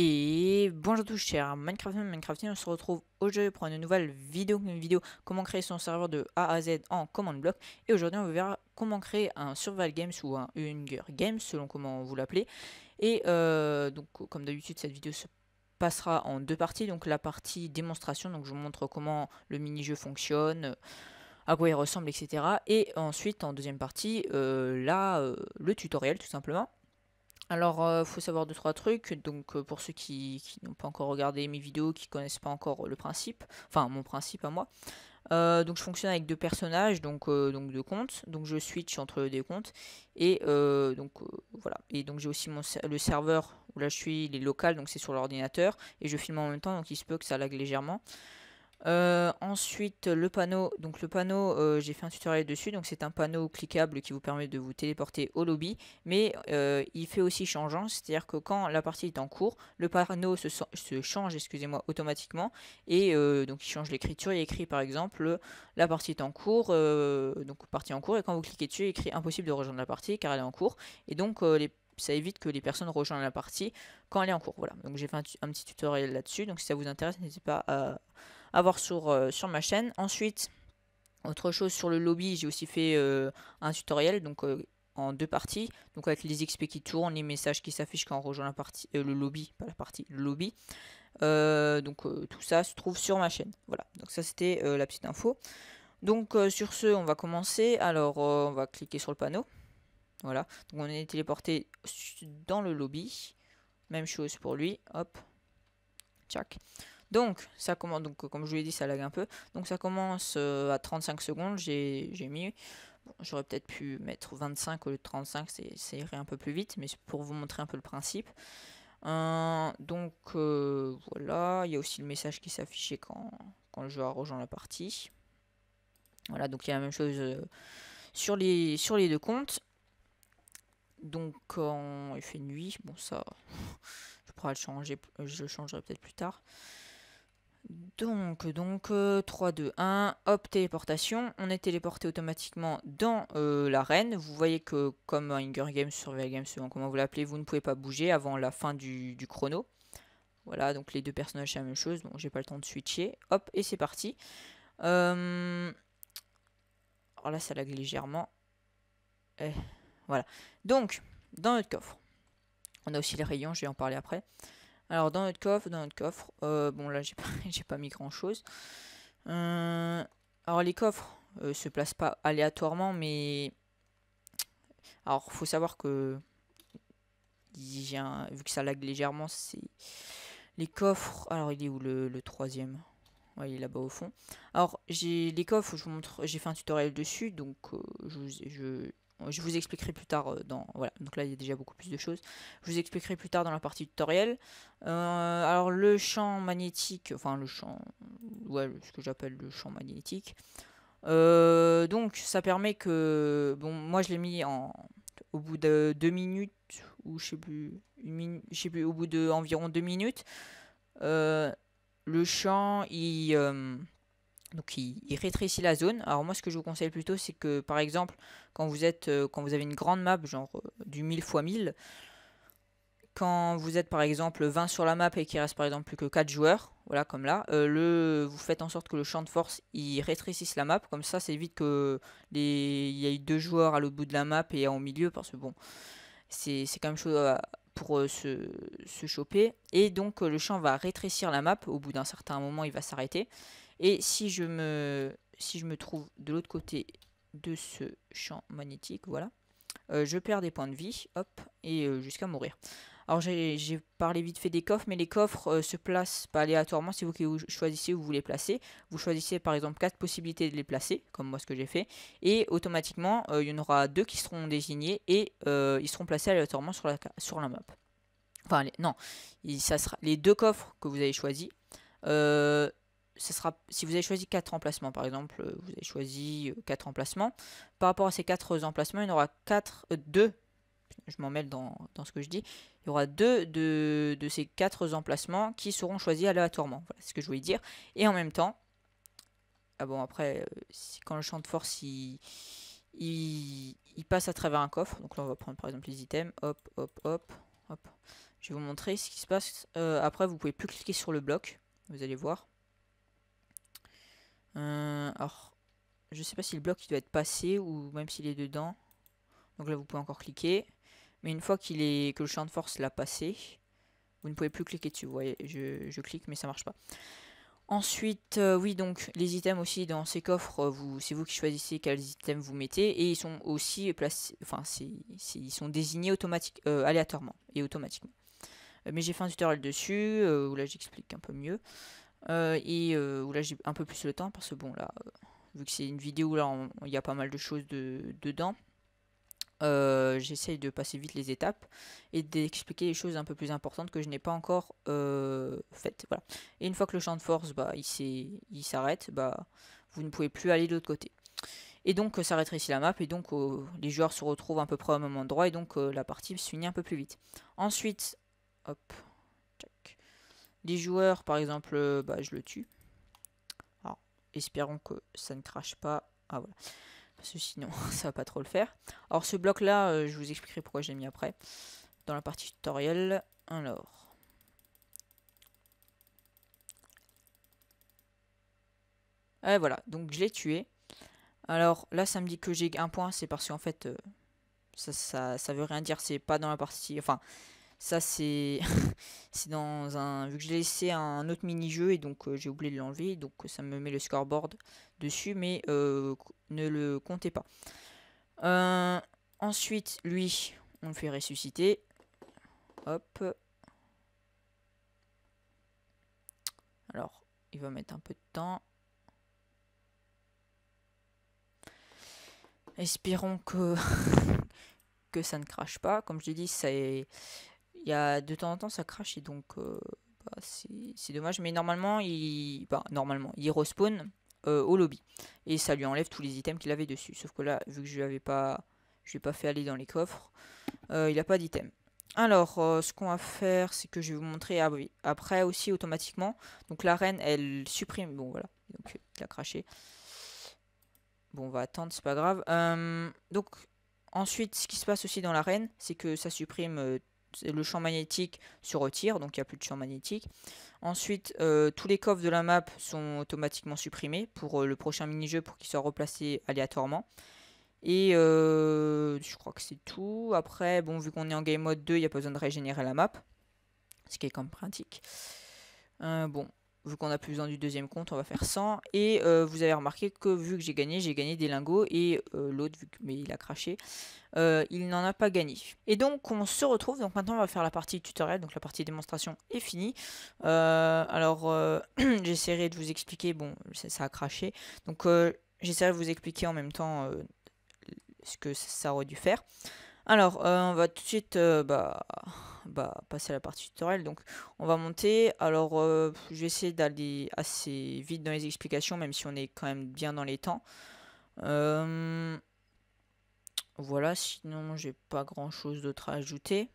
Et bonjour à tous chers Minecraft, Minecraftiens, on se retrouve aujourd'hui pour une nouvelle vidéo, une vidéo comment créer son serveur de A à Z en command block. Et aujourd'hui on va voir comment créer un survival games ou un Hunger games selon comment vous l'appelez. Et euh, donc comme d'habitude cette vidéo se passera en deux parties, donc la partie démonstration, donc je vous montre comment le mini-jeu fonctionne, à quoi il ressemble, etc. Et ensuite en deuxième partie, euh, là, euh, le tutoriel tout simplement. Alors, il euh, faut savoir deux trois trucs. Donc, euh, pour ceux qui, n'ont pas encore regardé mes vidéos, qui ne connaissent pas encore euh, le principe, enfin mon principe à moi. donc, je fonctionne avec deux personnages, donc donc deux comptes. Donc, je switch entre des comptes et donc voilà. Et donc, j'ai aussi mon le serveur où là je suis, il est local, donc c'est sur l'ordinateur et je filme en même temps, donc il se peut que ça lag légèrement. Euh, ensuite, le panneau. Donc le panneau, euh, j'ai fait un tutoriel dessus. Donc c'est un panneau cliquable qui vous permet de vous téléporter au lobby. Mais euh, il fait aussi changeant, c'est-à-dire que quand la partie est en cours, le panneau se, change, excusez-moi, automatiquement. Et donc il change l'écriture. Il écrit par exemple la partie est en cours, donc partie en cours. Et quand vous cliquez dessus, il écrit impossible de rejoindre la partie car elle est en cours. Et donc ça évite que les personnes rejoignent la partie quand elle est en cours. Voilà, donc j'ai fait un, un, petit tutoriel là-dessus. Donc si ça vous intéresse, n'hésitez pas à à voir sur, euh, sur ma chaîne. Ensuite, autre chose sur le lobby, j'ai aussi fait euh, un tutoriel donc euh, en deux parties, donc avec les XP qui tournent, les messages qui s'affichent quand on rejoint la partie, le lobby, pas la partie, le lobby. donc tout ça se trouve sur ma chaîne. Voilà, donc ça c'était la petite info. Donc sur ce, on va commencer. Alors on va cliquer sur le panneau. Voilà, donc on est téléporté dans le lobby. Même chose pour lui, hop, tchac. Donc, ça commence, donc, comme je vous l'ai dit, ça lag un peu. Donc, ça commence euh, à 35 secondes. J'ai mis. J'aurais peut-être pu mettre 25 au lieu de 35, ça irait un peu plus vite, mais c'est pour vous montrer un peu le principe. Hein, donc, euh, voilà. Il y a aussi le message qui s'affichait quand, le joueur rejoint la partie. Voilà, donc il y a la même chose euh, sur, les, sur les deux comptes. Donc quand il fait nuit, bon ça, je pourrais le changer, je le changerai peut-être plus tard. Donc, donc 3, 2, 1, hop, téléportation. On est téléporté automatiquement dans euh, l'arène. Vous voyez que comme Hunger Games, Survival Games, comment vous l'appelez, vous ne pouvez pas bouger avant la fin du, chrono. Voilà, donc les deux personnages c'est la même chose. Bon, j'ai pas le temps de switcher. Hop, et c'est parti. Alors euh, oh là, ça lag légèrement. Eh, voilà. Donc, dans notre coffre, on a aussi les rayons, je vais en parler après. Alors dans notre coffre, dans notre coffre, euh, bon là j'ai pas, pas mis grand chose. Euh, alors les coffres euh, se placent pas aléatoirement, mais alors faut savoir que vu que ça lag légèrement, c'est les coffres. Alors il est où le, troisième Ouais, il est là-bas au fond. Alors j'ai les coffres, je vous montre, j'ai fait un tutoriel dessus, donc je, je je vous expliquerai plus tard euh, dans... Voilà, donc là il y a déjà beaucoup plus de choses. Je vous expliquerai plus tard dans la partie tutoriel. Euh, alors le champ magnétique, enfin le champ... Ouais, ce que j'appelle le champ magnétique. Euh, donc ça permet que... Bon, moi je l'ai mis en... Au bout de 2 minutes, ou je sais plus, une minute, je sais plus, au bout de environ deux minutes, le champ, il donc il, rétrécit la zone. Alors moi ce que je vous conseille plutôt c'est que par exemple quand vous êtes euh, quand vous avez une grande map genre euh, du 1000 x 1000 quand vous êtes par exemple 20 sur la map et qu'il reste par exemple plus que 4 joueurs, voilà comme là, euh, le, vous faites en sorte que le champ de force il rétrécisse la map, comme ça c'est vite que il y ait deux joueurs à l'autre bout de la map et au milieu parce que bon c'est quand même chose pour se, choper. Et donc le champ va rétrécir la map, au bout d'un certain moment il va s'arrêter. Et si je me, si je me trouve de l'autre côté de ce champ magnétique, voilà, euh, je perds des points de vie, hop, et euh, jusqu'à mourir. Alors j'ai parlé vite fait des coffres, mais les coffres euh, se placent pas aléatoirement, Si vous choisissez où vous les placez. Vous choisissez par exemple quatre possibilités de les placer, comme moi ce que j'ai fait, et automatiquement il y en aura deux qui seront désignés et ils seront placés aléatoirement sur la, sur la map. Enfin non, ça sera, les deux coffres que vous avez choisis sera, si vous avez choisi 4 emplacements, par exemple, euh, vous avez choisi 4 euh, emplacements, par rapport à ces 4 emplacements, il y en aura 4, 2, euh, je m'en mêle dans, ce que je dis, il y aura 2 de, ces 4 emplacements qui seront choisis aléatoirement. Voilà ce que je voulais dire. Et en même temps, ah bon, après, quand le champ de force, il, il, passe à travers un coffre, donc là on va prendre par exemple les items, hop, hop, hop, hop. Je vais vous montrer ce qui se passe. après, vous pouvez plus cliquer sur le bloc, vous allez voir. Euh, alors, je sais pas si le bloc il doit être passé ou même s'il est dedans. Donc là, vous pouvez encore cliquer. Mais une fois qu'il est que le champ de force l'a passé, vous ne pouvez plus cliquer dessus. Vous voyez, je, clique, mais ça marche pas. Ensuite, euh, oui, donc les items aussi dans ces coffres, euh, c'est vous qui choisissez quels items vous mettez et ils sont aussi placés, enfin, ils sont désignés automatique, aléatoirement et automatiquement. mais j'ai fait un tutoriel dessus où là j'explique un peu mieux. Euh, et euh, là j'ai un peu plus le temps parce que bon là euh, vu que c'est une vidéo là il y a pas mal de choses dedans j'essaye de passer vite les étapes et d'expliquer les choses un peu plus importantes que je n'ai pas encore faites et une fois que le champ de force bah il s'arrête bah vous ne pouvez plus aller de l'autre côté et donc ça ici la map et donc les joueurs se retrouvent à peu près au même endroit et donc la partie se finit un peu plus vite ensuite hop les joueurs, par exemple, euh, bah, je le tue. Alors, ah, espérons que ça ne crache pas. Ah voilà. Parce que sinon, ça va pas trop le faire. Alors, ce bloc-là, euh, je vous expliquerai pourquoi je l'ai mis après. Dans la partie tutoriel. Alors. Et eh, voilà, donc je l'ai tué. Alors là, ça me dit que j'ai un point, c'est parce qu'en fait, euh, ça, ça, ça, veut rien dire, c'est pas dans la partie. Enfin, ça, c'est dans un. Vu que j'ai laissé un autre mini-jeu et donc euh, j'ai oublié de l'enlever, donc euh, ça me met le scoreboard dessus, mais euh, ne le comptez pas. ensuite, lui, on le fait ressusciter. Hop. Alors, il va mettre un peu de temps. Espérons que, que ça ne crache pas. Comme je l'ai dit, ça est y a, de temps en temps ça crache et donc euh, bah, c'est dommage. Mais normalement il, bah, normalement, il respawn euh, au lobby et ça lui enlève tous les items qu'il avait dessus. Sauf que là, vu que je l'avais pas, je l'ai pas fait aller dans les coffres, euh, il n'a pas d'items. Alors, ce qu'on va faire, c'est que je vais vous montrer ah après aussi automatiquement. Donc la reine, elle supprime. Bon voilà, donc il a craché. Bon, on va attendre, c'est pas grave. donc, ensuite, ce qui se passe aussi dans l'arène, c'est que ça supprime le champ magnétique se retire, donc il n'y a plus de champ magnétique. Ensuite, euh, tous les coffres de la map sont automatiquement supprimés pour euh, le prochain mini-jeu pour qu'il soit replacés aléatoirement. Et euh, je crois que c'est tout. Après, bon, vu qu'on est en game mode 2, il n'y a pas besoin de régénérer la map. Ce qui est quand même pratique. bon, vu qu'on a plus besoin du deuxième compte, on va faire 100. Et euh, vous avez remarqué que vu que j'ai gagné, j'ai gagné des lingots et euh, l'autre, vu qu'il il a craché, euh, il n'en a pas gagné. Et donc on se retrouve, donc maintenant on va faire la partie tutoriel, donc la partie démonstration est finie. alors j'essaierai de vous expliquer, bon ça a craché, donc j'essaierai de vous expliquer en même temps ce que ça aurait dû faire. Alors, euh, on va tout de suite euh, bah, bah, passer à la partie tutoriel. Donc, on va monter. Alors, euh, j'essaie d'aller assez vite dans les explications, même si on est quand même bien dans les temps. voilà, sinon, j'ai pas grand chose d'autre à ajouter.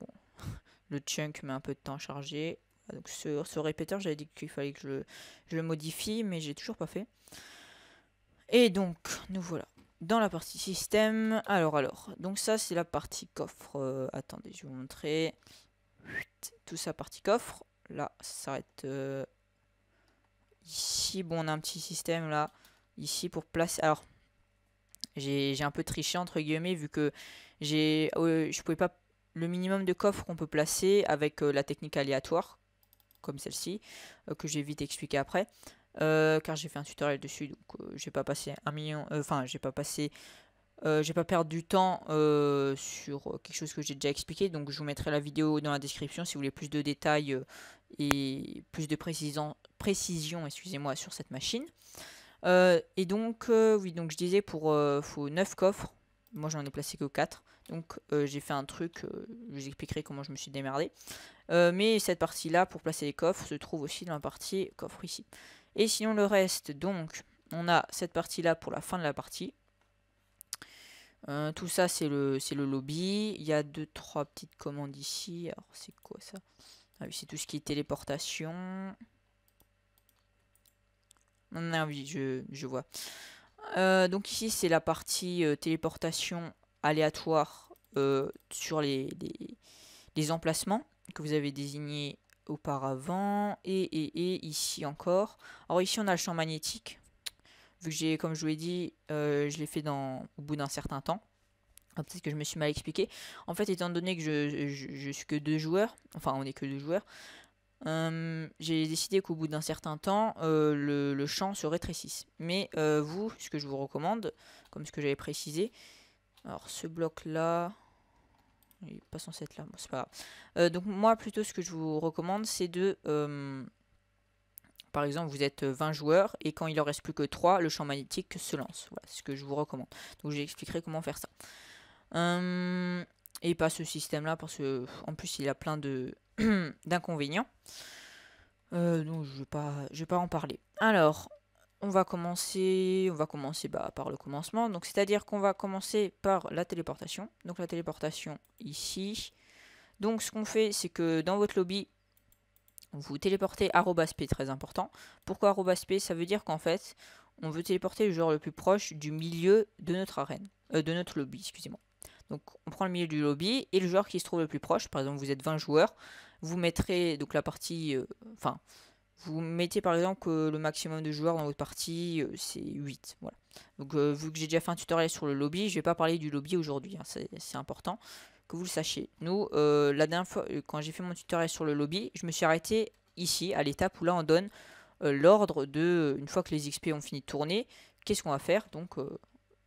Bon, le chunk met un peu de temps à charger. Ah, donc, ce, répéteur, j'avais dit qu'il fallait que je, je le modifie, mais j'ai toujours pas fait. Et donc, nous voilà dans la partie système. Alors, alors. Donc ça, c'est la partie coffre. Euh, attendez, je vais vous montrer. Tout ça, partie coffre. Là, ça s'arrête euh, ici. Bon, on a un petit système là. Ici pour placer... Alors, j'ai un peu triché entre guillemets vu que j'ai euh, je pouvais pas... Le minimum de coffre qu'on peut placer avec la technique aléatoire, comme celle-ci, que j'ai vite expliqué après. Euh, car j'ai fait un tutoriel dessus, donc euh, j'ai pas passé un million, euh, enfin j'ai pas passé, j'ai pas perdu du temps sur quelque chose que j'ai déjà expliqué, donc je vous mettrai la vidéo dans la description si vous voulez plus de détails et plus de précision, excusez-moi, sur cette machine. et donc, oui, donc je disais pour faut 9 coffres, moi j'en ai placé que 4. Donc j'ai fait un truc, je vous expliquerai comment je me suis démerdé. mais cette partie là pour placer les coffres se trouve aussi dans la partie coffre ici. Et sinon le reste, donc, on a cette partie-là pour la fin de la partie. Euh, tout ça, c'est le, le lobby. Il y a deux, trois petites commandes ici. Alors, c'est quoi ça ah oui, c'est tout ce qui est téléportation. Non oui, je, vois. Euh, donc ici, c'est la partie euh, téléportation aléatoire sur les, les, emplacements que vous avez désignés auparavant. Et, et, et ici encore. Alors ici on a le champ magnétique. Vu que j'ai, comme je vous l'ai dit, euh, je l'ai fait dans, au bout d'un certain temps. Ah, peut-être que je me suis mal expliqué. En fait, étant donné que je, suis que deux joueurs, enfin on est que deux joueurs, euh, j'ai décidé qu'au bout d'un certain temps, euh, le, champ se rétrécisse. Mais vous, ce que je vous recommande, comme ce que j'avais précisé, alors ce bloc-là, il n'est pas censé être là, c'est pas grave. Euh, donc moi, plutôt, ce que je vous recommande, c'est de... Euh, par exemple, vous êtes 20 euh, joueurs, et quand il en reste plus que 3, le champ magnétique se lance. Voilà, c'est ce que je vous recommande. Donc j'expliquerai comment faire ça. Hum, et pas ce système-là, parce que en plus, il a plein de d'inconvénients. donc je ne vais, pas, vais pas en parler. Alors, on va commencer, on va commencer bah, par le commencement. Donc c'est-à-dire qu'on va commencer par la téléportation. Donc la téléportation ici. Donc ce qu'on fait, c'est que dans votre lobby, vous téléportez P, très important. Pourquoi P Ça veut dire qu'en fait, on veut téléporter le joueur le plus proche du milieu de notre arène, euh, de notre lobby, excusez-moi. Donc on prend le milieu du lobby et le joueur qui se trouve le plus proche, par exemple vous êtes 20 joueurs, vous mettrez donc la partie, euh, vous mettez par exemple que le maximum de joueurs dans votre partie, euh, c'est 8. Voilà. Donc euh, vu que j'ai déjà fait un tutoriel sur le lobby, je ne vais pas parler du lobby aujourd'hui, hein, c'est important que vous le sachiez. Nous, euh, la dernière fois, quand j'ai fait mon tutoriel sur le lobby, je me suis arrêté ici, à l'étape où là on donne l'ordre de, une fois que les XP ont fini de tourner, qu'est-ce qu'on va faire Donc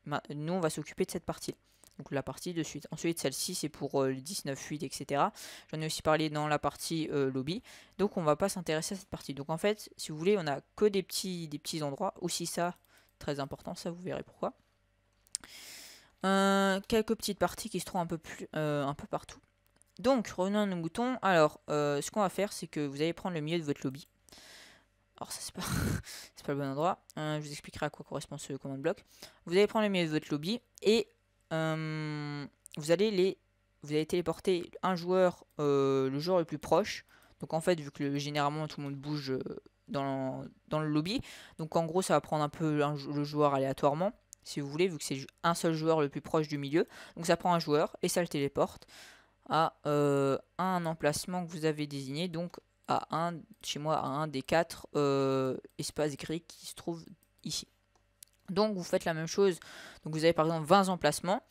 nous on va s'occuper de cette partie donc la partie de suite. Ensuite, celle-ci, c'est pour euh, le 19 8, etc. J'en ai aussi parlé dans la partie euh, lobby. Donc, on va pas s'intéresser à cette partie. Donc, en fait, si vous voulez, on a que des petits, des petits endroits. Aussi, ça, très important, ça, vous verrez pourquoi. Euh, quelques petites parties qui se trouvent un peu, plus, un peu partout. Donc, revenons à nos moutons. Alors, ce qu'on va faire, c'est que vous allez prendre le milieu de votre lobby. Alors ça c'est pas, pas le bon endroit. je vous expliquerai à quoi correspond ce command block Vous allez prendre le milieu de votre lobby et euh, vous allez les vous allez téléporter un joueur euh, le joueur le plus proche donc en fait vu que généralement tout le monde bouge euh, dans, le lobby donc en gros ça va prendre un peu le joueur aléatoirement si vous voulez vu que c'est un seul joueur le plus proche du milieu donc ça prend un joueur et ça le téléporte à un emplacement que vous avez désigné donc à un chez moi à un des quatre espaces gris qui se trouvent ici donc vous faites la même chose. Donc vous avez par exemple 20 emplacements.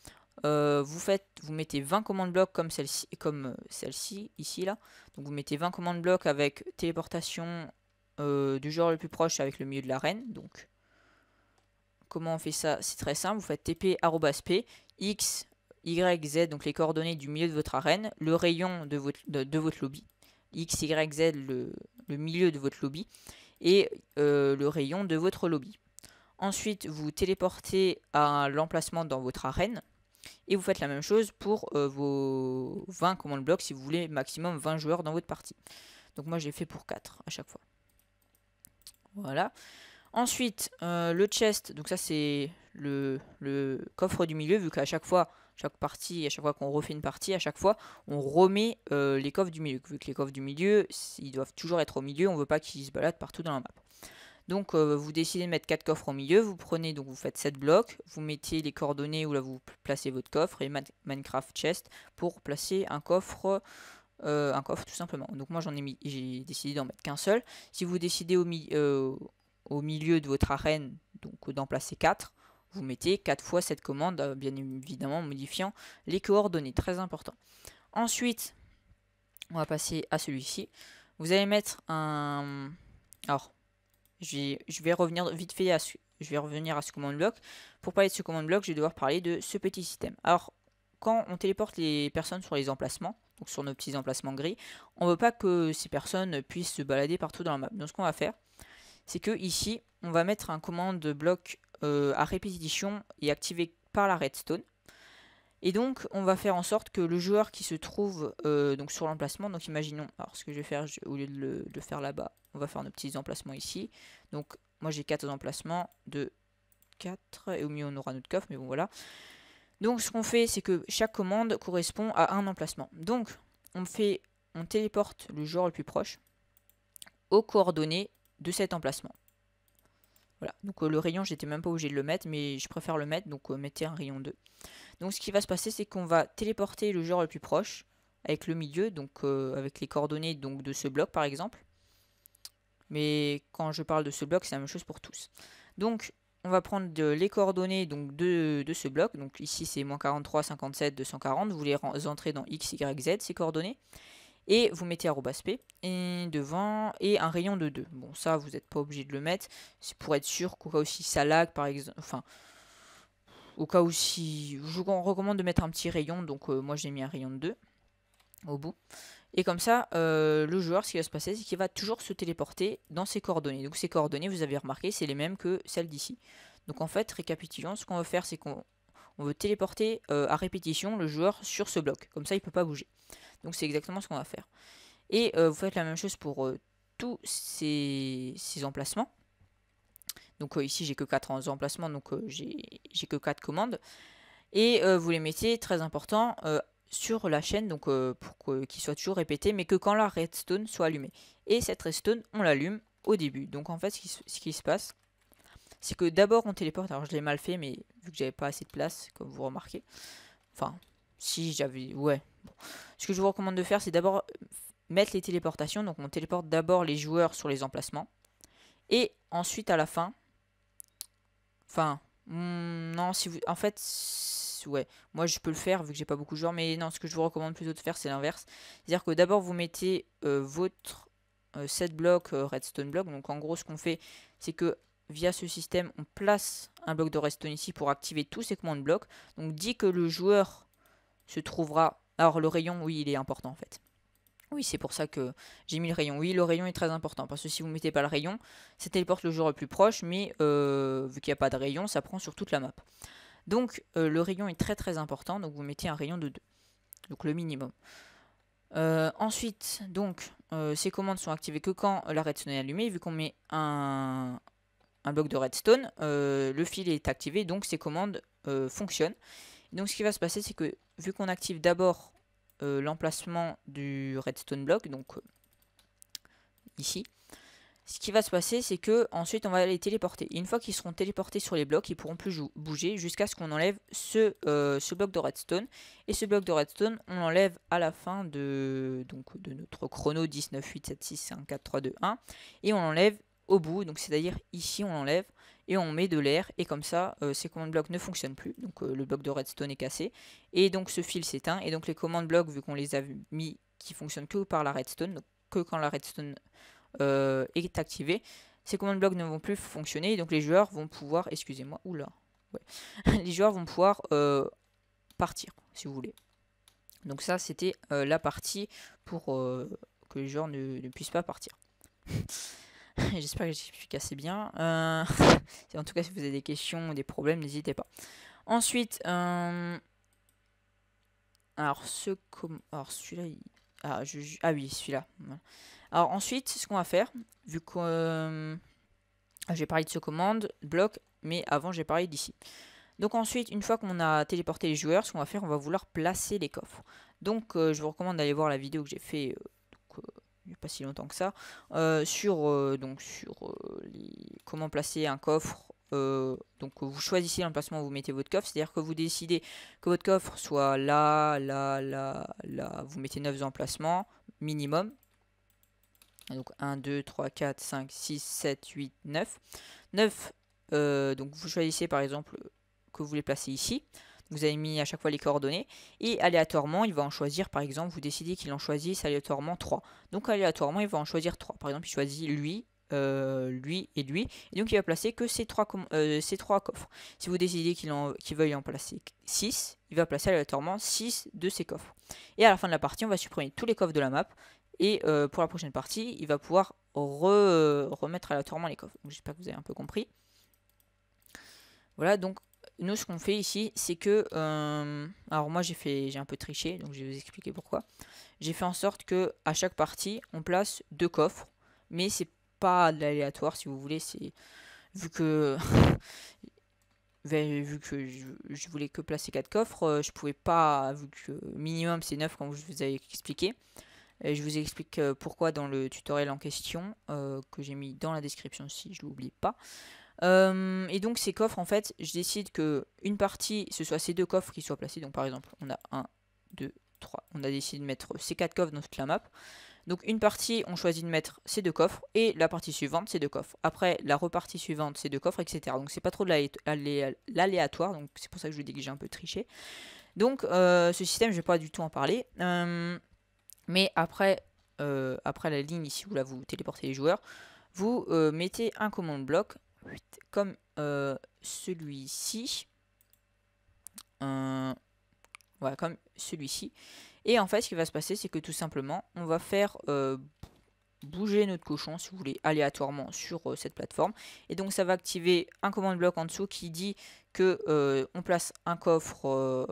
Euh, vous, faites, vous mettez 20 commandes blocs comme celle-ci, comme euh, celle-ci, ici là. Donc vous mettez 20 commandes blocs avec téléportation euh, du genre le plus proche avec le milieu de l'arène. Donc comment on fait ça C'est très simple. Vous faites tp p x y z donc les coordonnées du milieu de votre arène, le rayon de votre, votre lobby, x y z le, milieu de votre lobby et le rayon de votre lobby. Ensuite, vous téléportez à l'emplacement dans votre arène. Et vous faites la même chose pour euh, vos 20 commandes blocs si vous voulez maximum 20 joueurs dans votre partie. Donc moi j'ai fait pour 4 à chaque fois. Voilà. Ensuite, euh, le chest, donc ça c'est le, coffre du milieu, vu qu'à chaque fois, chaque partie, à chaque fois qu'on refait une partie, à chaque fois, on remet euh, les coffres du milieu. Vu que les coffres du milieu, ils doivent toujours être au milieu, on ne veut pas qu'ils se baladent partout dans la map. Donc euh, vous décidez de mettre 4 coffres au milieu, vous prenez, donc vous faites 7 blocs, vous mettez les coordonnées où là vous placez votre coffre et Minecraft Chest pour placer un coffre, euh, un coffre tout simplement. Donc moi j'en ai mis, j'ai décidé d'en mettre qu'un seul. Si vous décidez au, euh, au milieu de votre arène, donc d'en placer 4, vous mettez 4 fois cette commande, bien évidemment modifiant les coordonnées, très important. Ensuite, on va passer à celui-ci. Vous allez mettre un... Alors, je vais revenir vite fait à ce, je vais revenir à ce command block. Pour parler de ce command block, je vais devoir parler de ce petit système. Alors, quand on téléporte les personnes sur les emplacements, donc sur nos petits emplacements gris, on ne veut pas que ces personnes puissent se balader partout dans la map. Donc ce qu'on va faire, c'est que ici, on va mettre un commande bloc euh, à répétition et activé par la redstone. Et donc, on va faire en sorte que le joueur qui se trouve euh, donc sur l'emplacement, donc imaginons, alors ce que je vais faire, au lieu de le faire là-bas, on va faire nos petits emplacements ici. Donc, moi j'ai 4 emplacements de 4, et au mieux on aura notre coffre, mais bon voilà. Donc, ce qu'on fait, c'est que chaque commande correspond à un emplacement. Donc, on, fait, on téléporte le joueur le plus proche aux coordonnées de cet emplacement. Voilà, donc euh, le rayon, j'étais même pas obligé de le mettre, mais je préfère le mettre, donc euh, mettez un rayon 2. Donc ce qui va se passer, c'est qu'on va téléporter le joueur le plus proche, avec le milieu, donc euh, avec les coordonnées donc, de ce bloc par exemple. Mais quand je parle de ce bloc, c'est la même chose pour tous. Donc on va prendre les coordonnées donc, de, ce bloc, donc ici c'est moins 43, 57, 240, vous les entrez dans x, y, z, ces coordonnées et vous mettez p et devant et un rayon de 2. Bon ça vous n'êtes pas obligé de le mettre, c'est pour être sûr qu'au cas où ça lag par exemple, enfin au cas où si je vous recommande de mettre un petit rayon, donc euh, moi j'ai mis un rayon de 2 au bout. Et comme ça, euh, le joueur, ce qui va se passer, c'est qu'il va toujours se téléporter dans ses coordonnées. Donc ses coordonnées, vous avez remarqué, c'est les mêmes que celles d'ici. Donc en fait, récapitulons, ce qu'on va faire, c'est qu'on on veut téléporter euh, à répétition le joueur sur ce bloc. Comme ça, il ne peut pas bouger. Donc c'est exactement ce qu'on va faire. Et euh, vous faites la même chose pour euh, tous ces, emplacements. Donc ici, j'ai que 4 emplacements, donc j'ai que 4 commandes. Et vous les mettez, très important, sur la chaîne, donc pour qu'il soit toujours répété, mais que quand la redstone soit allumée. Et cette redstone, on l'allume au début. Donc en fait, ce qui se passe, c'est que d'abord on téléporte, alors je l'ai mal fait, mais vu que j'avais pas assez de place, comme vous remarquez, enfin, si j'avais, ouais. Ce que je vous recommande de faire, c'est d'abord euh, mettre les téléportations, donc on téléporte d'abord les joueurs sur les emplacements, et ensuite à la fin, enfin, hmm, non, si vous, en fait, ouais, moi je peux le faire vu que j'ai pas beaucoup de joueurs, mais non, ce que je vous recommande plutôt de faire, c'est l'inverse, c'est-à-dire que d'abord vous mettez euh, votre 7 euh, blocs redstone block donc en gros ce qu'on fait c'est que via ce système, on place un bloc de redstone ici pour activer tous ces commandes blocs. Donc dit que le joueur se trouvera... Alors le rayon, oui, il est important en fait. Oui, c'est pour ça que j'ai mis le rayon. Oui, le rayon est très important, parce que si vous ne mettez pas le rayon, ça téléporte le joueur le plus proche, mais euh, vu qu'il n'y a pas de rayon, ça prend sur toute la map. Donc euh, le rayon est très très important, donc vous mettez un rayon de 2, donc le minimum. Euh, ensuite, donc, ces commandes sont activées que quand la redstone est allumée, vu qu'on met un, un bloc de redstone, euh, le fil est activé, donc ces commandes euh, fonctionnent. donc ce qui va se passer, c'est que vu qu'on active d'abord euh, l'emplacement du redstone bloc, donc ici, ce qui va se passer, c'est que ensuite on va les téléporter. une fois qu'ils seront téléportés sur les blocs, ils pourront plus bouger jusqu'à ce qu'on enlève ce, bloc de redstone. Et ce bloc de redstone, on l'enlève à la fin de, donc, de notre chrono 19, 8, 7, 6, 5, 4, 3, 2, 1. Et on enlève au bout, donc c'est-à-dire ici on l'enlève et on met de l'air et comme ça euh, ces commandes blocs ne fonctionnent plus, donc euh, le bloc de redstone est cassé et donc ce fil s'éteint et donc les commandes blocs vu qu'on les a mis qui fonctionnent que par la redstone, que quand la redstone euh, est activée, ces commandes blocs ne vont plus fonctionner et donc les joueurs vont pouvoir, excusez-moi, oula, là, les joueurs vont pouvoir partir si vous voulez. Donc ça c'était la partie pour que les joueurs ne puissent pas partir. J'espère que j'explique assez bien. Euh, en tout cas, si vous avez des questions ou des problèmes, n'hésitez pas. Ensuite, euh, alors, ce alors celui-là, ah, ah, oui, celui-là. Alors ensuite, ce qu'on va faire, vu que euh, j'ai parlé de ce commande, bloc, mais avant j'ai parlé d'ici. Donc ensuite, une fois qu'on a téléporté les joueurs, ce qu'on va faire, on va vouloir placer les coffres. Donc je vous recommande d'aller voir la vidéo que j'ai fait pas si longtemps que ça, euh, sur, euh, donc sur euh, comment placer un coffre donc vous choisissez l'emplacement où vous mettez votre coffre, c'est-à-dire que vous décidez que votre coffre soit là, là, là, là, vous mettez 9 emplacements minimum. Donc 1, 2, 3, 4, 5, 6, 7, 8, 9. 9, donc vous choisissez par exemple que vous voulez placer ici. Vous avez mis à chaque fois les coordonnées. Et aléatoirement, il va en choisir, par exemple, vous décidez qu'il en choisisse aléatoirement 3. Donc aléatoirement, il va en choisir 3. Par exemple, il choisit lui, euh, lui et lui. Et donc il va placer que ces trois, euh, ces coffres. Si vous décidez qu'il veuille en placer 6, il va placer aléatoirement 6 de ces coffres. Et à la fin de la partie, on va supprimer tous les coffres de la map. Et euh, pour la prochaine partie, il va pouvoir remettre aléatoirement les coffres. J'espère que vous avez un peu compris. Voilà, donc nous, ce qu'on fait ici, c'est que... Euh, alors moi, j'ai fait, j'ai un peu triché, donc je vais vous expliquer pourquoi. J'ai fait en sorte que à chaque partie, on place deux coffres. Mais c'est pas de l'aléatoire, si vous voulez. C'est Vu que... Ben, vu que je, voulais que placer quatre coffres, euh, je pouvais pas... Vu que minimum, c'est neuf comme je vous avais expliqué. je vous explique euh, pourquoi dans le tutoriel en question, que j'ai mis dans la description si je l'oublie pas et donc ces coffres, en fait, je décide que une partie, ce soit ces deux coffres qui soient placés. Donc par exemple, on a 1, 2, 3. On a décidé de mettre ces quatre coffres dans toute la map. Donc une partie, on choisit de mettre ces deux coffres, et la partie suivante, ces deux coffres. Après, la repartie suivante, ces deux coffres, etc. Donc c'est pas trop de l'aléatoire, donc c'est pour ça que je vous dis que j'ai un peu triché. Donc euh, ce système, je vais pas du tout en parler. mais après, euh, après la ligne ici où là vous téléportez les joueurs, vous euh, mettez un commande bloc comme euh, celui-ci. Euh, voilà, comme celui-ci. Et en fait, ce qui va se passer, c'est que tout simplement, on va faire euh, bouger notre cochon, si vous voulez, aléatoirement sur cette plateforme. Et donc, ça va activer un commande bloc en dessous qui dit que on place un coffre,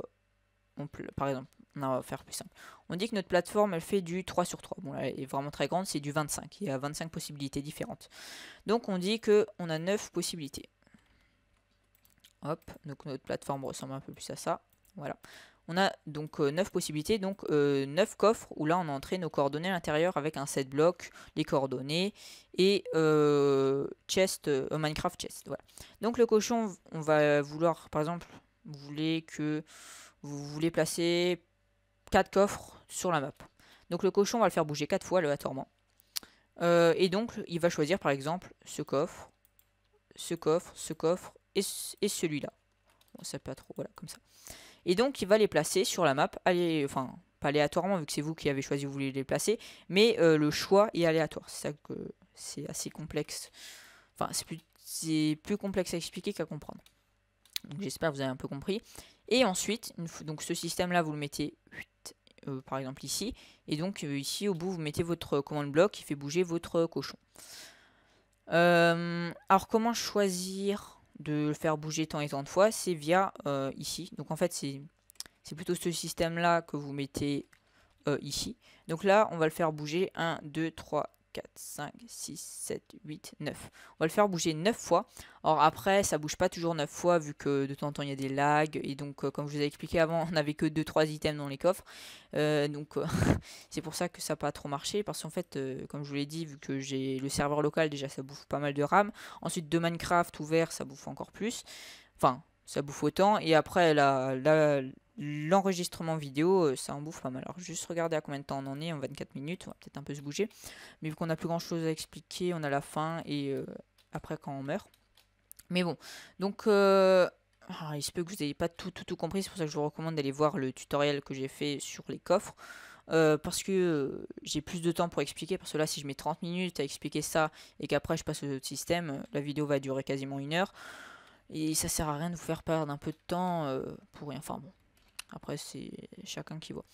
on, par exemple, on va faire plus simple. On dit que notre plateforme, elle fait du 3 sur 3. Bon, elle est vraiment très grande, c'est du 25. Il y a 25 possibilités différentes. Donc, on dit qu'on a 9 possibilités. Hop, donc notre plateforme ressemble un peu plus à ça. Voilà. On a donc 9 euh, possibilités, donc 9 euh, coffres où là on a entré nos coordonnées à l'intérieur avec un set bloc, les coordonnées et euh, chest, euh, Minecraft chest. Donc le cochon, on va vouloir, par exemple, vous voulez que vous voulez placer 4 coffres sur la map. Donc le cochon va le faire bouger 4 fois aléatoirement. Euh, et donc il va choisir par exemple ce coffre, ce coffre, ce coffre et, celui-là. Bon, ça pas trop, voilà, comme ça. Et donc il va les placer sur la map, allez, enfin pas aléatoirement vu que c'est vous qui avez choisi, vous voulez les placer, mais euh, le choix est aléatoire. C'est ça que c'est assez complexe. Enfin, c'est plus complexe à expliquer qu'à comprendre. J'espère que vous avez un peu compris. Et ensuite, donc ce système-là, vous le mettez euh, par exemple ici. Et donc euh, ici, au bout, vous mettez votre commande bloc qui fait bouger votre cochon. Euh, alors comment choisir de le faire bouger tant et tant de fois C'est via ici. Donc en fait, c'est plutôt ce système-là que vous mettez ici. Donc là, on va le faire bouger 1, 2, 3, 4, 5, 6, 7, 8, 9. On va le faire bouger 9 fois. Or après, ça bouge pas toujours 9 fois vu que de temps en temps il y a des lags. Et donc, euh, comme je vous ai expliqué avant, on n'avait que 2-3 items dans les coffres. Euh, donc euh, c'est pour ça que ça n'a pas trop marché. Parce qu'en fait, comme je vous l'ai dit, vu que j'ai le serveur local, déjà ça bouffe pas mal de RAM. Ensuite, de Minecraft ouvert, ça bouffe encore plus. Enfin, ça bouffe autant. Et après, la, la l'enregistrement vidéo, euh, ça en bouffe pas mal. Alors, juste regarder à combien de temps on en est, en 24 minutes, on va peut-être un peu se bouger. Mais vu qu'on a plus grand chose à expliquer, on a la fin et euh, après quand on meurt. Mais bon, donc euh, ah, il se peut que vous n'ayez pas tout, tout, compris, c'est pour ça que je vous recommande d'aller voir le tutoriel que j'ai fait sur les coffres. parce que j'ai plus de temps pour expliquer. Parce que là, si je mets 30 minutes à expliquer ça et qu'après je passe au système, la vidéo va durer quasiment une heure. Et ça sert à rien de vous faire perdre un peu de temps pour rien. Enfin bon. Après, c'est chacun qui voit.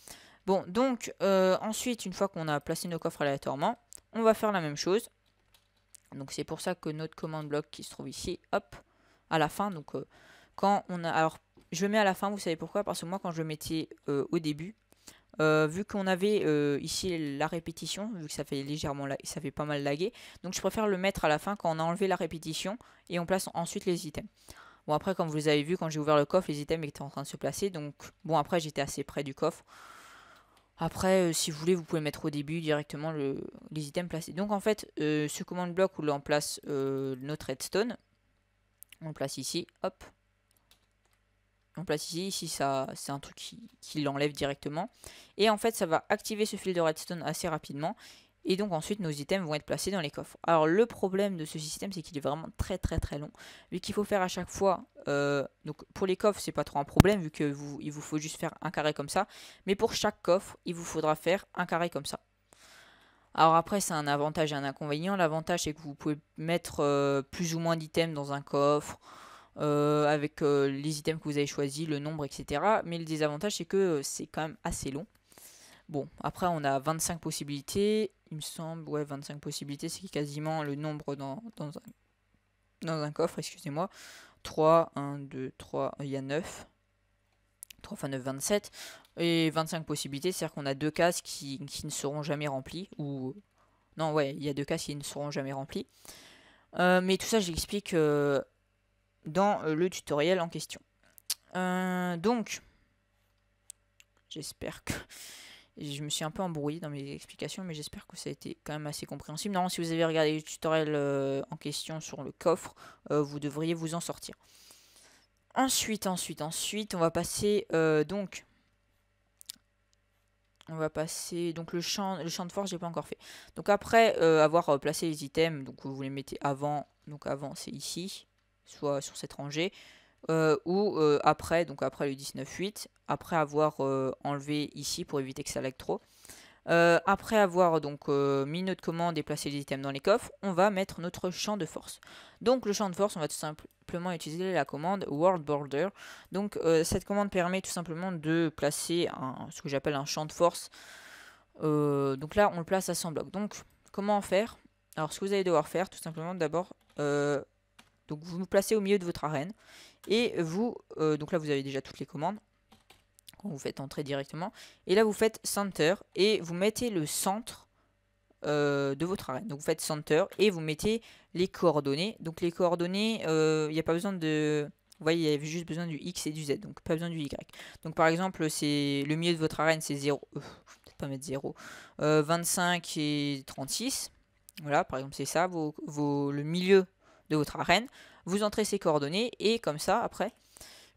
Bon, donc, euh, ensuite, une fois qu'on a placé nos coffres aléatoirement, on va faire la même chose. Donc, c'est pour ça que notre commande bloc qui se trouve ici, hop, à la fin. Donc, euh, quand on a... Alors, je le mets à la fin, vous savez pourquoi Parce que moi, quand je le mettais euh, au début, vu qu'on avait ici la répétition, vu que ça fait légèrement, ça fait pas mal laguer, donc je préfère le mettre à la fin quand on a enlevé la répétition et on place ensuite les items. Bon, après, comme vous avez vu, quand j'ai ouvert le coffre, les items étaient en train de se placer. Donc, bon, après, j'étais assez près du coffre. Après, euh, si vous voulez, vous pouvez mettre au début directement les items placés. Donc, en fait, euh, ce command block où l'on place euh, notre redstone, on le place ici, hop. On le place ici, ici ça c'est un truc qui, qui l'enlève directement. Et en fait, ça va activer ce fil de redstone assez rapidement. Et donc ensuite, nos items vont être placés dans les coffres. Alors le problème de ce système, c'est qu'il est vraiment très très très long. Vu qu'il faut faire à chaque fois... Euh, donc pour les coffres, c'est pas trop un problème, vu qu'il vous, vous faut juste faire un carré comme ça. Mais pour chaque coffre, il vous faudra faire un carré comme ça. Alors après, c'est un avantage et un inconvénient. L'avantage, c'est que vous pouvez mettre euh, plus ou moins d'items dans un coffre. Euh, avec les items que vous avez choisis, le nombre, etc. Mais le désavantage, c'est que c'est quand même assez long. Bon, après, on a 25 possibilités il me semble, ouais, 25 possibilités, c'est quasiment le nombre dans, un, dans un coffre, excusez-moi. 3, 1, 2, 3, il y a 9. 3 fois 9, 27. Et 25 possibilités, c'est-à-dire qu'on a deux cases qui, ne seront jamais remplies. Ou... Non, ouais, il y a deux cases qui ne seront jamais remplies. Euh, mais tout ça, je l'explique euh, dans le tutoriel en question. Euh, donc, j'espère que... Je me suis un peu embrouillé dans mes explications, mais j'espère que ça a été quand même assez compréhensible. Normalement, si vous avez regardé le tutoriel euh, en question sur le coffre, euh, vous devriez vous en sortir. Ensuite, ensuite, ensuite, on va passer euh, donc... On va passer... Donc le champ, le champ de force, j'ai pas encore fait. Donc après avoir placé les items, donc vous les mettez avant. Donc avant, c'est ici, soit sur cette rangée. Euh, ou euh, après, donc après le 19-8, après avoir euh, enlevé ici pour éviter que ça lag trop. après avoir donc mis notre commande et placé les items dans les coffres, on va mettre notre champ de force. Donc le champ de force, on va tout simplement utiliser la commande World Border. Donc cette commande permet tout simplement de placer ce que j'appelle un champ de force. donc là, on le place à 100 blocs. Donc comment faire Alors ce que vous allez devoir faire, tout simplement d'abord, donc vous vous placez au milieu de votre arène et vous, euh, donc là vous avez déjà toutes les commandes. Vous faites entrer directement. Et là vous faites center et vous mettez le centre euh, de votre arène. Donc vous faites center et vous mettez les coordonnées. Donc les coordonnées, il euh, n'y a pas besoin de... Vous voyez, il y a juste besoin du X et du Z, donc pas besoin du Y. Donc par exemple, c'est le milieu de votre arène, c'est 0. peut-être pas mettre 0. 25 et 36. Voilà, par exemple, c'est ça, le milieu de votre arène vous entrez ces coordonnées et comme ça après,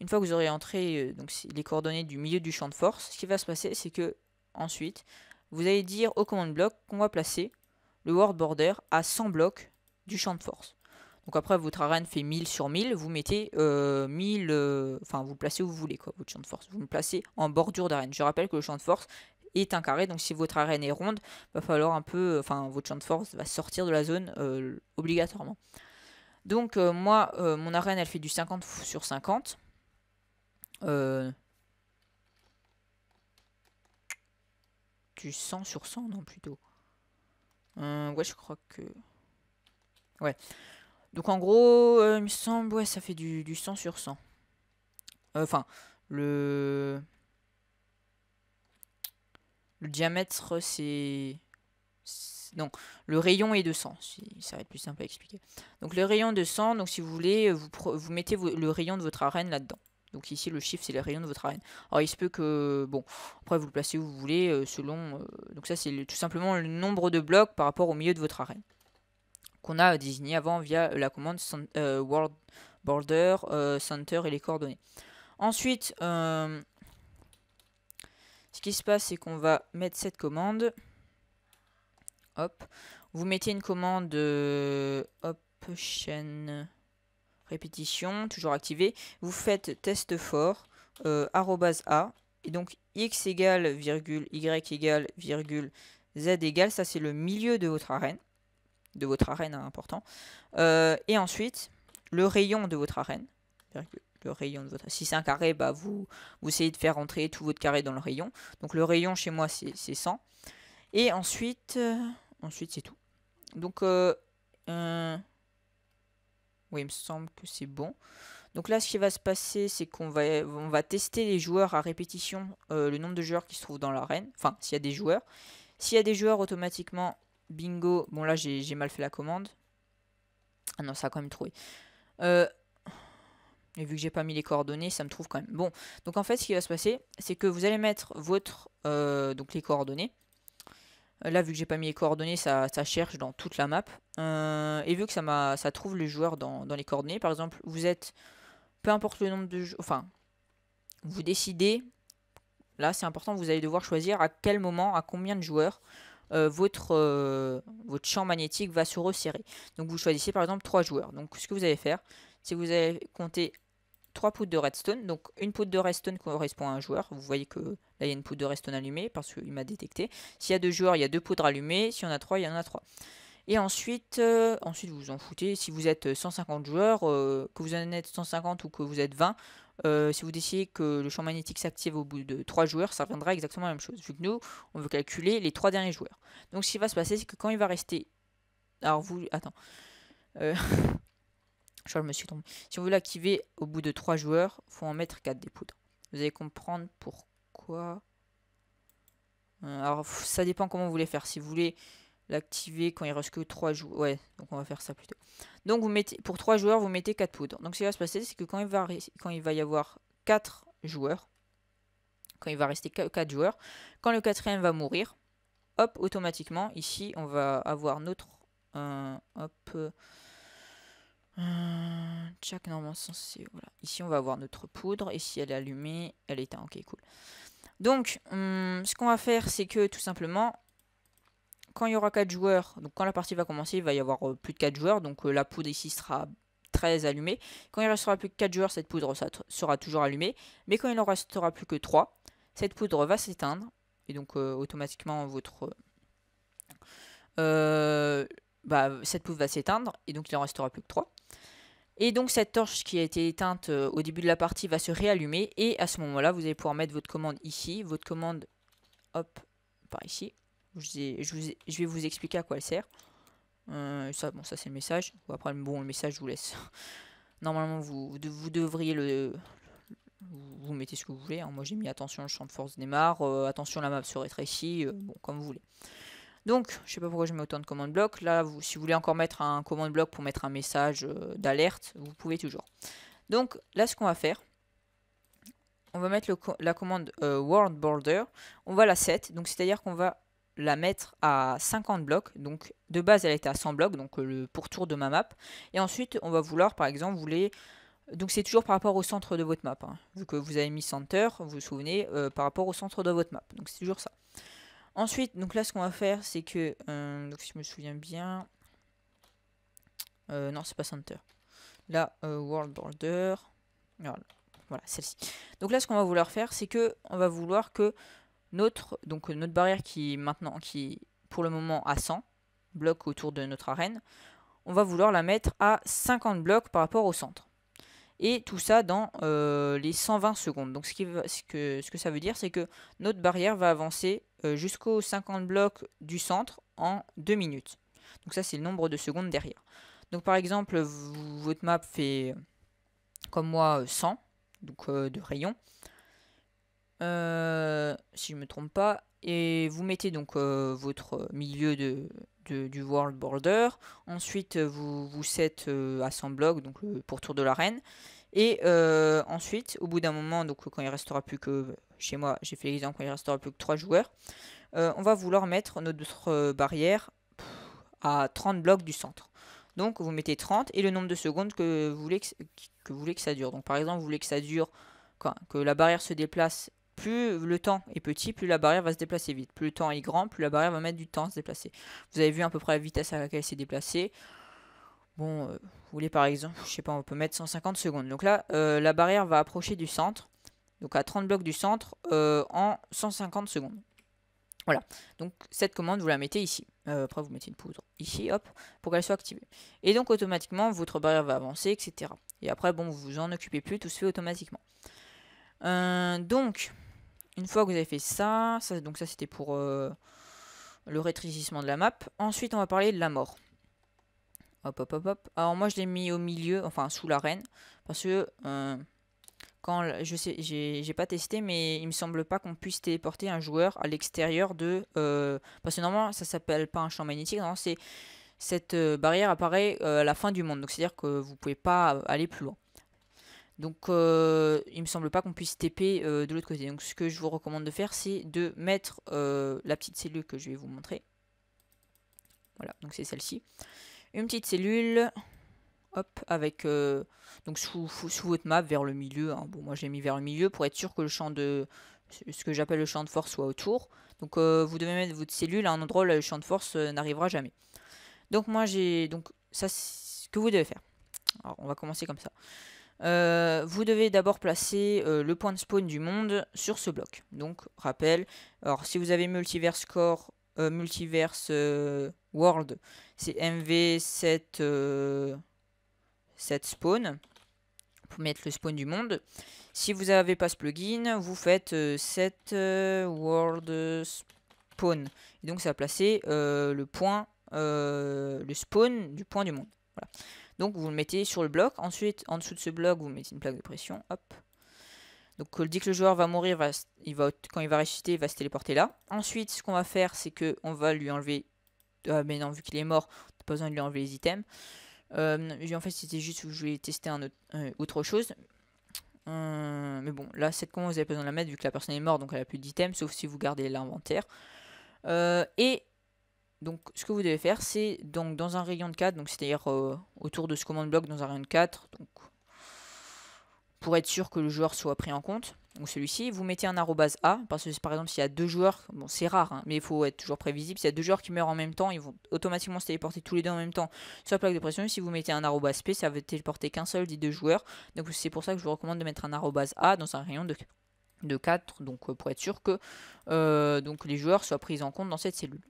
une fois que vous aurez entré euh, donc, les coordonnées du milieu du champ de force, ce qui va se passer c'est que ensuite vous allez dire au command block qu'on va placer le word border à 100 blocs du champ de force. Donc après votre arène fait 1000 sur 1000, vous mettez 1000, euh, euh, enfin vous placez où vous voulez quoi, votre champ de force. Vous le placez en bordure d'arène. Je rappelle que le champ de force est un carré, donc si votre arène est ronde, va falloir un peu, enfin votre champ de force va sortir de la zone obligatoirement. Donc euh, moi, euh, mon arène, elle fait du 50 sur 50. Euh... Du 100 sur 100, non, plutôt. Euh, ouais, je crois que... Ouais. Donc en gros, il me semble, ouais, ça fait du, du 100 sur 100. Enfin, le... Le diamètre, c'est donc le rayon est de 100, ça va être plus simple à expliquer. Donc le rayon de 100, donc si vous voulez, euh, vous, mettez le rayon de votre arène là-dedans. Donc ici, le chiffre, c'est le rayon de votre arène. Alors il se peut que, bon, après vous le placez où vous voulez, euh, selon... Euh, donc ça, c'est tout simplement le nombre de blocs par rapport au milieu de votre arène. Qu'on a désigné avant via la commande World Border, Center et les coordonnées. Ensuite, ce qui se passe, c'est qu'on va mettre cette commande hop, vous mettez une commande euh, hop, chaîne répétition, toujours activée, vous faites test fort, euh, arrobase a, et donc x égale virgule, y égale virgule, z égale, ça c'est le milieu de votre arène, de votre arène hein, important, euh, et ensuite le rayon de votre arène, le rayon de votre... Si c'est un carré, bah vous, vous essayez de faire entrer tout votre carré dans le rayon. Donc le rayon chez moi, c'est 100. Et ensuite, ensuite c'est tout. Donc, euh, oui, il me semble que c'est bon. Donc là, ce qui va se passer, c'est qu'on va, on va tester les joueurs à répétition, euh, le nombre de joueurs qui se trouvent dans l'arène. Enfin, s'il y a des joueurs. S'il y a des joueurs, automatiquement, bingo. Bon, là, j'ai mal fait la commande. Ah non, ça a quand même trouvé. et euh, vu que j'ai pas mis les coordonnées, ça me trouve quand même. Bon, donc en fait, ce qui va se passer, c'est que vous allez mettre votre, donc les coordonnées. Euh, là, vu que j'ai pas mis les coordonnées, ça, cherche dans toute la map. Euh, et vu que ça, ça trouve le joueur dans, les coordonnées, par exemple, vous êtes, peu importe le nombre de enfin, vous décidez, là c'est important, vous allez devoir choisir à quel moment, à combien de joueurs euh, votre, votre champ magnétique va se resserrer. Donc vous choisissez par exemple 3 joueurs. Donc ce que vous allez faire, c'est que vous allez compter 3 poudres de redstone. Donc une poudre de redstone correspond à un joueur. Vous voyez que là il y a une poudre de redstone allumée parce qu'il m'a détecté. S'il y a deux joueurs, il y a deux poudres allumées. Si on a trois, il y en a trois. Et ensuite, euh, ensuite vous vous en foutez. Si vous êtes 150 euh, joueurs, euh, que vous en êtes 150 ou que vous êtes 20, si vous décidez que le champ magnétique s'active au bout de 3 joueurs, ça reviendra exactement la même chose. Vu que nous, on veut calculer les 3 derniers joueurs. Donc ce qui va se passer, c'est que quand il va rester... Alors vous... Attends. Je me suis trompé. Si vous voulez l'activer au bout de 3 joueurs, il faut en mettre 4 des poudres. Vous allez comprendre pourquoi. Euh, alors, ça dépend comment vous voulez faire. Si vous voulez l'activer quand il reste que 3 joueurs. Ouais, donc on va faire ça plutôt. Donc, vous mettez, pour 3 joueurs, vous mettez 4 poudres. Donc, ce qui va se passer, c'est que quand il, va, y avoir 4 joueurs, quand il va rester 4 joueurs, quand le quatrième va mourir, hop, automatiquement, ici, on va avoir notre... Euh, hop... Euh, Jack check normalement censé. Voilà. Ici, on va avoir notre poudre. Et si elle est allumée, elle est éteinte. Ok, cool. Donc, hum, ce qu'on va faire, c'est que tout simplement, quand il y aura 4 joueurs, donc quand la partie va commencer, il va y avoir euh, plus de 4 joueurs. Donc, euh, la poudre ici sera très allumée. Quand il restera plus que 4 joueurs, cette poudre sera toujours allumée. Mais quand il n'en restera plus que 3, cette poudre va s'éteindre. Et donc, automatiquement, votre. bah, cette poudre va s'éteindre et donc il en restera plus que 3. Et donc cette torche qui a été éteinte euh, au début de la partie va se réallumer. Et à ce moment-là, vous allez pouvoir mettre votre commande ici. Votre commande, hop, par ici. Je, vais vous expliquer à quoi elle sert. Euh, ça, bon, ça c'est le message. Après, bon, le message, je vous laisse. Normalement, vous, vous devriez le... Vous mettez ce que vous voulez. Hein. Moi, j'ai mis attention, le champ de force démarre. Euh, attention, la map se rétrécit. bon, comme vous voulez. Donc, je sais pas pourquoi je mets autant de commandes blocs. Là, si vous voulez encore mettre un commande bloc pour mettre un message euh, d'alerte, vous pouvez toujours. Donc, là, ce qu'on va faire, on va mettre la commande euh, world border. On va la set, donc c'est-à-dire qu'on va la mettre à 50 blocs. Donc de base, elle était à 100 blocs, donc euh, le pourtour de ma map. Et ensuite, on va vouloir, par exemple, vous Donc c'est toujours par rapport au centre de votre map. Hein. Vu que vous avez mis center, vous vous souvenez, par rapport au centre de votre map. Donc c'est toujours ça. Ensuite, donc là, ce qu'on va faire, c'est que, euh, donc si je me souviens bien, euh, non, c'est pas Center. Là, euh, World Border. voilà, celle-ci. Donc là, ce qu'on va vouloir faire, c'est que on va vouloir que notre, donc notre barrière qui maintenant, qui pour le moment à 100 blocs autour de notre arène, on va vouloir la mettre à 50 blocs par rapport au centre et tout ça dans euh, les 120 secondes. Donc ce, que, ce que ça veut dire, c'est que notre barrière va avancer euh, jusqu'aux 50 blocs du centre en 2 minutes. Donc ça, c'est le nombre de secondes derrière. Donc par exemple, votre map fait, comme moi, 100, euh, donc de rayon. si je ne me trompe pas, et vous mettez donc votre milieu de, du World Border. Ensuite, euh, vous, vous êtes euh, à 100 blocs, donc le euh, pourtour de l'arène. Et ensuite, au bout d'un moment, donc quand il restera plus que. Chez moi, j'ai fait l'exemple quand il restera plus que 3 joueurs. on va vouloir mettre notre barrière à 30 blocs du centre. Donc vous mettez 30 et le nombre de secondes que vous voulez que, vous voulez que ça dure. Donc par exemple, vous voulez que ça dure. que la barrière se déplace plus le temps est petit, plus la barrière va se déplacer vite. Plus le temps est grand, plus la barrière va mettre du temps à se déplacer. Vous avez vu à peu près la vitesse à laquelle elle s'est déplacée. Bon, euh, vous voulez par exemple, je sais pas, on peut mettre 150 secondes. Donc là, euh, la barrière va approcher du centre, donc à 30 blocs du centre, euh, en 150 secondes. Voilà, donc cette commande, vous la mettez ici. après, vous mettez une poudre ici, hop, pour qu'elle soit activée. Et donc, automatiquement, votre barrière va avancer, etc. Et après, bon, vous vous en occupez plus, tout se fait automatiquement. donc, une fois que vous avez fait ça, donc ça c'était pour euh, le rétrécissement de la map. Ensuite, on va parler de la mort. Hop, hop, hop, hop. Alors moi, je l'ai mis au milieu, enfin sous l'arène, parce que euh, quand je sais, j'ai pas testé, mais il me semble pas qu'on puisse téléporter un joueur à l'extérieur de, euh, parce que normalement, ça s'appelle pas un champ magnétique, non, c'est cette barrière apparaît à la fin du monde, donc c'est à dire que vous pouvez pas aller plus loin. Donc euh, il me semble pas qu'on puisse TP euh, de l'autre côté. Donc ce que je vous recommande de faire, c'est de mettre euh, la petite cellule que je vais vous montrer. Voilà, donc c'est celle-ci. Une petite cellule, hop, avec donc sous, votre map vers le milieu. Hein. Bon, moi j'ai mis vers le milieu pour être sûr que le champ de ce que j'appelle le champ de force soit autour. Donc vous devez mettre votre cellule à un endroit où le champ de force n'arrivera jamais. Donc moi j'ai donc ça ce que vous devez faire. Alors on va commencer comme ça. Euh, vous devez d'abord placer euh, le point de spawn du monde sur ce bloc. Donc, rappel, alors si vous avez multiverse core, euh, multiverse world, c'est MV7 spawn pour mettre le spawn du monde. Si vous n'avez pas ce plugin, vous faites 7 world spawn. donc, ça va placer le point, le spawn du point du monde. Voilà. Donc vous le mettez sur le bloc. Ensuite, en dessous de ce bloc, vous mettez une plaque de pression. Hop. Donc dès que le joueur va mourir, il va, quand il va ressusciter, il va se téléporter là. Ensuite, ce qu'on va faire, c'est que on va lui enlever... Ah mais non, vu qu'il est mort, on pas besoin de lui enlever les items. Euh, en fait, c'était juste que je voulais tester un autre, euh, autre chose. Hum, mais bon, là, cette commande, vous avez besoin de la mettre vu que la personne est morte, donc elle a plus d'items, sauf si vous gardez l'inventaire. Euh, et donc ce que vous devez faire, c'est donc dans un rayon de 4, donc c'est-à-dire euh, autour de ce commande-bloc dans un rayon de 4, donc pour être sûr que le joueur soit pris en compte, ou celui-ci, vous mettez un arrobase A, parce que par exemple s'il y a deux joueurs, bon c'est rare, hein, mais il faut être toujours prévisible, s'il y a deux joueurs qui meurent en même temps, ils vont automatiquement se téléporter tous les deux en même temps sur la plaque de pression, et si vous mettez un arrobase P, ça va téléporter qu'un seul des deux joueurs, donc c'est pour ça que je vous recommande de mettre un arrobase A dans un rayon de, de 4, donc euh, pour être sûr que euh, donc, les joueurs soient pris en compte dans cette cellule.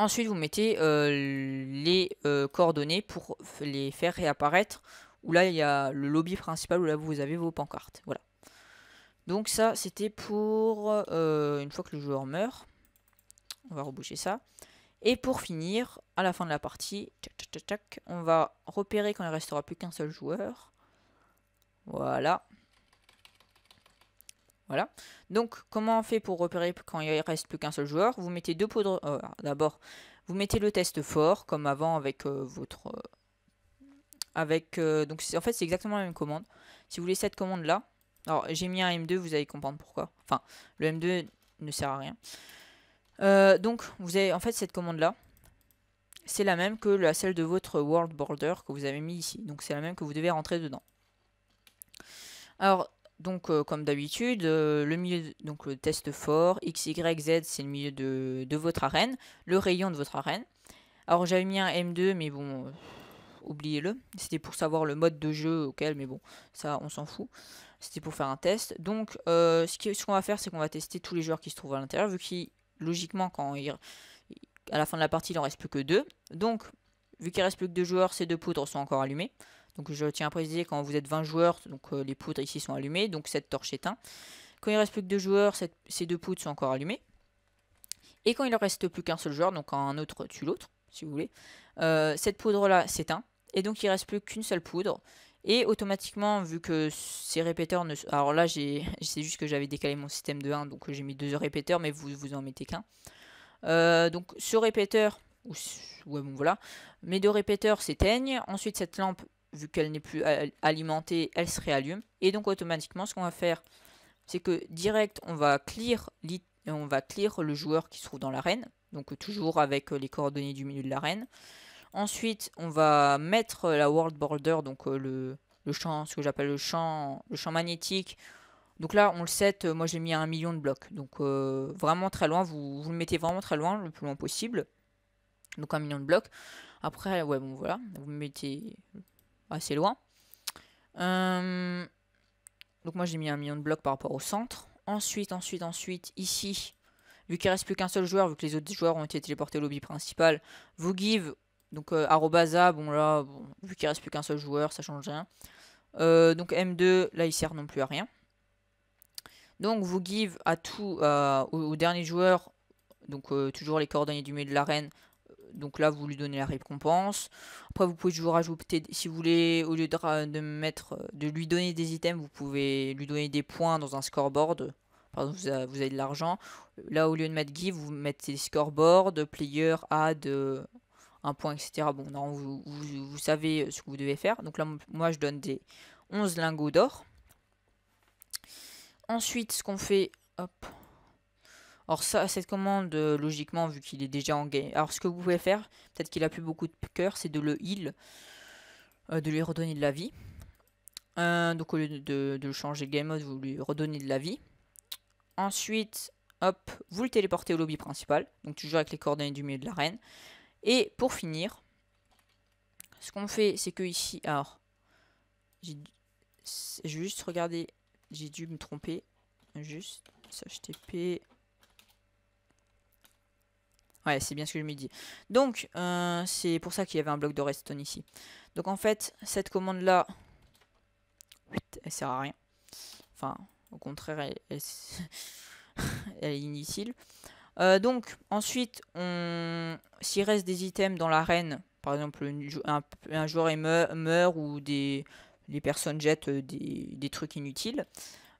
Ensuite, vous mettez euh, les euh, coordonnées pour les faire réapparaître. Où là, il y a le lobby principal où là, vous avez vos pancartes. Voilà. Donc ça, c'était pour euh, une fois que le joueur meurt. On va reboucher ça. Et pour finir, à la fin de la partie, on va repérer quand il ne restera plus qu'un seul joueur. Voilà. Voilà. Donc, comment on fait pour repérer quand il reste plus qu'un seul joueur Vous mettez deux poudres euh, ah, D'abord, vous mettez le test fort, comme avant avec euh, votre... Euh, avec... donc, en fait, c'est exactement la même commande. Si vous voulez cette commande-là... Alors, j'ai mis un M2, vous allez comprendre pourquoi. Enfin, le M2 ne sert à rien. donc, vous avez en fait cette commande-là. C'est la même que la celle de votre world border que vous avez mis ici. Donc, c'est la même que vous devez rentrer dedans. Alors, donc, euh, comme d'habitude, euh, le milieu, donc le test fort, X, Y, Z, c'est le milieu de, votre arène, le rayon de votre arène. Alors, j'avais mis un M2, mais bon, euh, oubliez-le. C'était pour savoir le mode de jeu auquel, mais bon, ça, on s'en fout. C'était pour faire un test. Donc, ce qu'on va faire, c'est qu'on va tester tous les joueurs qui se trouvent à l'intérieur, vu qu'il, logiquement, quand à la fin de la partie, il en reste plus que deux. Donc, vu qu'il reste plus que deux joueurs, ces deux poutres sont encore allumées. Donc je tiens à préciser quand vous êtes 20 joueurs, donc euh, les poudres ici sont allumées, donc cette torche éteint. Quand il reste plus que deux joueurs, ces deux poudres sont encore allumées. Et quand il ne reste plus qu'un seul joueur, donc un autre tue l'autre, si vous voulez, euh, cette poudre là s'éteint. Et donc il reste plus qu'une seule poudre. Et automatiquement, vu que ces répéteurs ne... Alors là, c'est juste que j'avais décalé mon système de 1, donc euh, j'ai mis deux répéteurs, mais vous, vous en mettez qu'un. donc ce répéteur, ouais bon voilà, mes deux répéteurs s'éteignent. Ensuite, cette lampe vu qu'elle n'est plus alimentée, elle se réallume. Et donc automatiquement, ce qu'on va faire, c'est que direct, on va clear, on va clear le joueur qui se trouve dans l'arène. Donc toujours avec euh, les coordonnées du milieu de l'arène. Ensuite, on va mettre euh, la world border, donc euh, le, champ, ce que j'appelle le champ, le champ magnétique. Donc là, on le set, moi j'ai mis un million de blocs. Donc vraiment très loin, vous, vous le mettez vraiment très loin, le plus loin possible. Donc un million de blocs. Après, ouais, bon voilà, vous mettez assez ah, loin. Euh, donc moi j'ai mis un million de blocs par rapport au centre. Ensuite, ensuite, ensuite, ici, vu qu'il reste plus qu'un seul joueur, vu que les autres joueurs ont été téléportés au lobby principal, vous give, donc euh, arrobaza, bon là, vu qu'il reste plus qu'un seul joueur, ça change rien. Euh, donc M2, là il sert non plus à rien. Donc vous give à tout, au, dernier joueur, donc toujours les coordonnées du milieu de l'arène, donc là, vous lui donnez la récompense. Après, vous pouvez toujours rajouter, si vous voulez, au lieu de, mettre, de lui donner des items, vous pouvez lui donner des points dans un scoreboard. Pardon, vous, avez, vous avez de l'argent. Là, au lieu de mettre give, vous mettez scoreboard, player, add, un point, etc. Bon, non, vous, savez ce que vous devez faire. Donc là, moi, je donne des 11 lingots d'or. Ensuite, ce qu'on fait, hop, alors ça, cette commande, euh, logiquement, vu qu'il est déjà en game... Alors ce que vous pouvez faire, peut-être qu'il a plus beaucoup de cœur, c'est de le heal, euh, de lui redonner de la vie. Euh, donc au lieu de, le changer game mode, vous lui redonnez de la vie. Ensuite, hop, vous le téléportez au lobby principal. Donc toujours avec les coordonnées du milieu de l'arène. Et pour finir, ce qu'on fait, c'est que ici... Alors, j'ai juste regardé, j'ai dû me tromper. Juste, http c'est bien ce que je me dis. Donc, euh, c'est pour ça qu'il y avait un bloc de redstone ici. Donc, en fait, cette commande-là, elle sert à rien. Enfin, au contraire, elle, est inutile. Euh, donc, ensuite, on... s'il reste des items dans l'arène, par exemple, un, joueur meurt, ou des, les personnes jettent euh, des, trucs inutiles,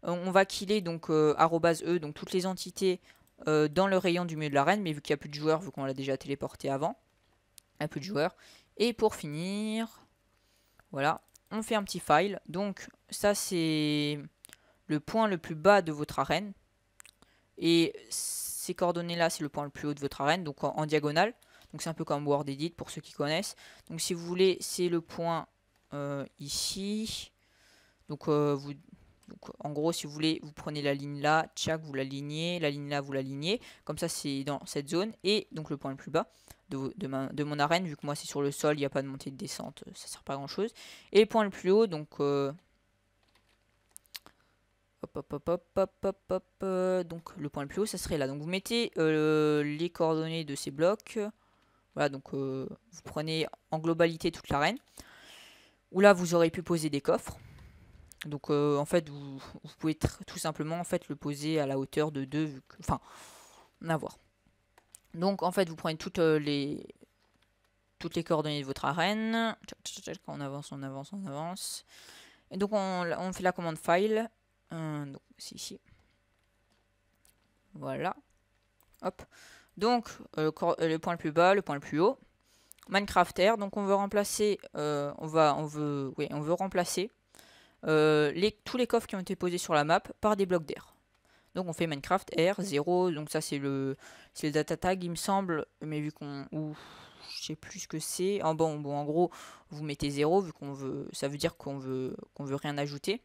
on va killer donc @e, donc toutes les entités euh, dans le rayon du milieu de l'arène, mais vu qu'il n'y a plus de joueurs, vu qu'on l'a déjà téléporté avant, il n'y a plus de joueurs. Et pour finir, voilà, on fait un petit file. Donc ça c'est le point le plus bas de votre arène. Et ces coordonnées là c'est le point le plus haut de votre arène, donc en, diagonale. Donc c'est un peu comme Word Edit pour ceux qui connaissent. Donc si vous voulez, c'est le point euh, ici. Donc euh, vous donc, en gros, si vous voulez, vous prenez la ligne là, tchac, vous l'alignez, la ligne là, vous l'alignez. Comme ça, c'est dans cette zone et donc le point le plus bas de, de mon arène. Vu que moi, c'est sur le sol, il n'y a pas de montée de descente, ça ne sert pas grand chose. Et le point le plus haut, donc. Euh, hop, hop, hop, hop, hop, hop, euh, donc le point le plus haut, ça serait là. Donc vous mettez euh, les coordonnées de ces blocs. Voilà, donc vous prenez en globalité toute l'arène. Où là, vous aurez pu poser des coffres. Donc euh, en fait, vous, pouvez tout simplement en fait le poser à la hauteur de 2, enfin enfin, voir. Donc en fait, vous prenez toutes euh, les toutes les coordonnées de votre arène. on avance, on avance, on avance. Et donc on, fait la commande file. Hum, c'est ici. Voilà. Hop. Donc euh, le, point le plus bas, le point le plus haut. Minecrafter, Donc on veut remplacer, on va, on veut, on veut remplacer euh, les, tous les coffres qui ont été posés sur la map par des blocs d'air. Donc on fait Minecraft R 0, donc ça c'est le, le data tag il me semble, mais vu qu'on... Je sais plus ce que c'est. en bon, bon, en gros, vous mettez 0, vu qu'on veut... Ça veut dire qu'on veut, qu'on veut rien ajouter.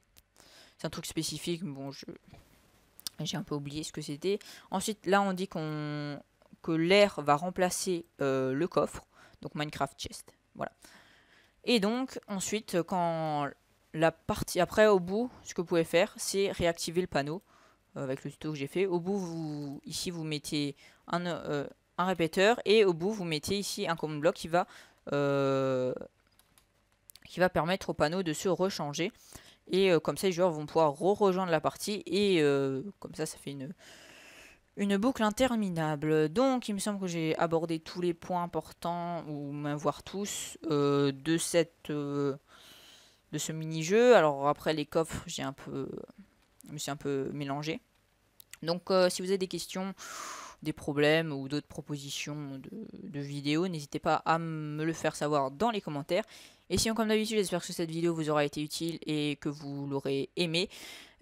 C'est un truc spécifique, bon, je... J'ai un peu oublié ce que c'était. Ensuite, là, on dit qu'on que l'air va remplacer euh, le coffre. Donc Minecraft Chest. Voilà. Et donc, ensuite, quand la partie après au bout ce que vous pouvez faire c'est réactiver le panneau euh, avec le tuto que j'ai fait au bout vous ici vous mettez un, euh, un, répéteur et au bout vous mettez ici un common block qui va euh, qui va permettre au panneau de se rechanger et comme ça les joueurs vont pouvoir re rejoindre la partie et comme ça ça fait une une boucle interminable. Donc, il me semble que j'ai abordé tous les points importants, ou même voir tous, de cette de ce mini-jeu. Alors après les coffres, j'ai un peu, me suis un peu mélangé. Donc euh, si vous avez des questions, des problèmes ou d'autres propositions de, vidéos, n'hésitez pas à me le faire savoir dans les commentaires. Et sinon, comme d'habitude, j'espère que cette vidéo vous aura été utile et que vous l'aurez aimé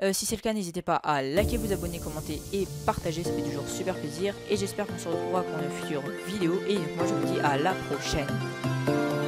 euh, si c'est le cas, n'hésitez pas à liker, vous abonner, commenter et partager, ça fait toujours super plaisir. Et j'espère qu'on se retrouvera pour une future vidéo. Et moi, je vous dis à la prochaine.